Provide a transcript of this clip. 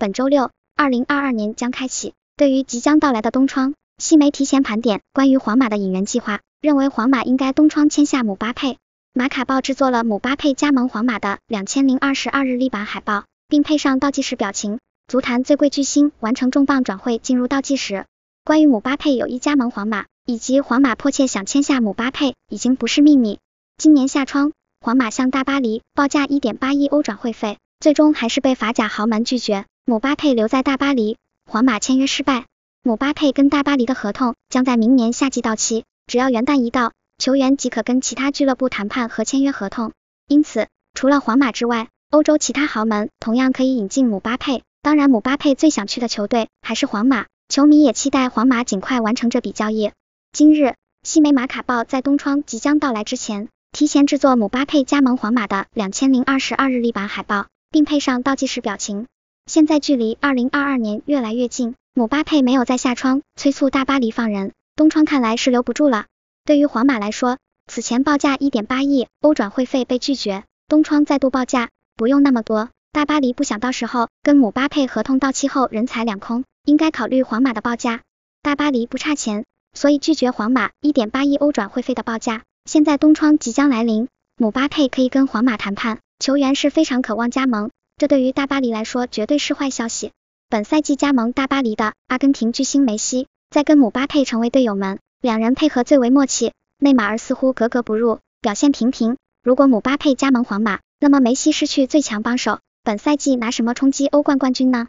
本周六，二零二二年将开启。对于即将到来的冬窗，西媒提前盘点关于皇马的引援计划，认为皇马应该冬窗签下姆巴佩。马卡报制作了姆巴佩加盟皇马的两千零二十二日力版海报，并配上倒计时表情。足坛最贵巨星完成重磅转会进入倒计时。关于姆巴佩有意加盟皇马，以及皇马迫切想签下姆巴佩，已经不是秘密。今年夏窗，皇马向大巴黎报价一点八亿欧转会费，最终还是被法甲豪门拒绝。姆巴佩留在大巴黎，皇马签约失败。姆巴佩跟大巴黎的合同将在明年夏季到期，只要元旦一到，球员即可跟其他俱乐部谈判和签约合同。因此，除了皇马之外，欧洲其他豪门同样可以引进姆巴佩。当然，姆巴佩最想去的球队还是皇马，球迷也期待皇马尽快完成这笔交易。今日，西媒马卡报在冬窗即将到来之前，提前制作姆巴佩加盟皇马的两千零二十二日历版海报，并配上倒计时表情。现在距离二零二二年越来越近，姆巴佩没有在下窗催促大巴黎放人，东窗看来是留不住了。对于皇马来说，此前报价一点八亿欧转会费被拒绝，东窗再度报价，不用那么多。大巴黎不想到时候跟姆巴佩合同到期后人财两空，应该考虑皇马的报价。大巴黎不差钱，所以拒绝皇马一点八亿欧转会费的报价。现在东窗即将来临，姆巴佩可以跟皇马谈判，球员是非常渴望加盟。这对于大巴黎来说绝对是坏消息。本赛季加盟大巴黎的阿根廷巨星梅西，在跟姆巴佩成为队友们，两人配合最为默契，内马尔似乎格格不入，表现平平。如果姆巴佩加盟皇马，那么梅西失去最强帮手，本赛季拿什么冲击欧冠冠军呢？